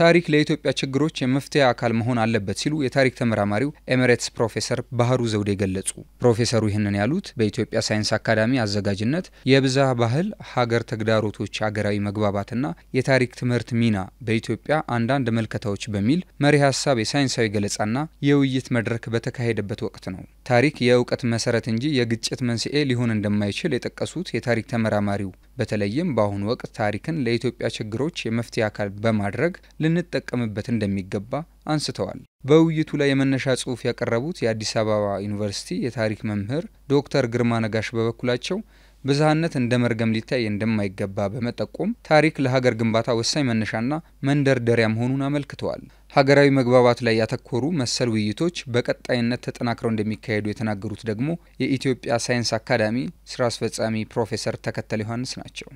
ታሪክ ለኢትዮጵያ ችግሮች የመፍትሄ አካል መሆን አለበት ሲሉ የታሪክ ተመራማሪው ኤሜሬትስ ፕሮፌሰር ባህሩ ዘውዴ ገለጹ። ፕሮፌሰሩ ይህንን ያሉት በኢትዮጵያ ሳይንስ አካዳሚ አዘጋጅነት የብዝሃ ባህል ሀገር ተግዳሮቶች፣ ሀገራዊ መግባባትና የታሪክ ትምህርት ሚና በኢትዮጵያ አንዳንድ መልከታዎች በሚል መሪ ሀሳብ የሳይንሳዊ ገለጻና የውይይት መድረክ በተካሄደበት ወቅት ነው። ታሪክ የእውቀት መሰረት እንጂ የግጭት መንስኤ ሊሆን እንደማይችል የጠቀሱት የታሪክ ተመራማሪው በተለይም በአሁኑ ወቅት ታሪክን ለኢትዮጵያ ችግሮች የመፍትሄ አካል በማድረግ ልንጠቀምበት እንደሚገባ አንስተዋል። በውይይቱ ላይ የመነሻ ጽሑፍ ያቀረቡት የአዲስ አበባ ዩኒቨርሲቲ የታሪክ መምህር ዶክተር ግርማ ነጋሽ በበኩላቸው ብዝሃነት እንደ መርገም ሊታይ እንደማይገባ በመጠቆም ታሪክ ለሀገር ግንባታ ወሳኝ መነሻና መንደርደሪያ መሆኑን አመልክተዋል። ሀገራዊ መግባባት ላይ ያተኮሩ መሰል ውይይቶች በቀጣይነት ተጠናክረው እንደሚካሄዱ የተናገሩት ደግሞ የኢትዮጵያ ሳይንስ አካዳሚ ስራ አስፈጻሚ ፕሮፌሰር ተከተል ዮሐንስ ናቸው።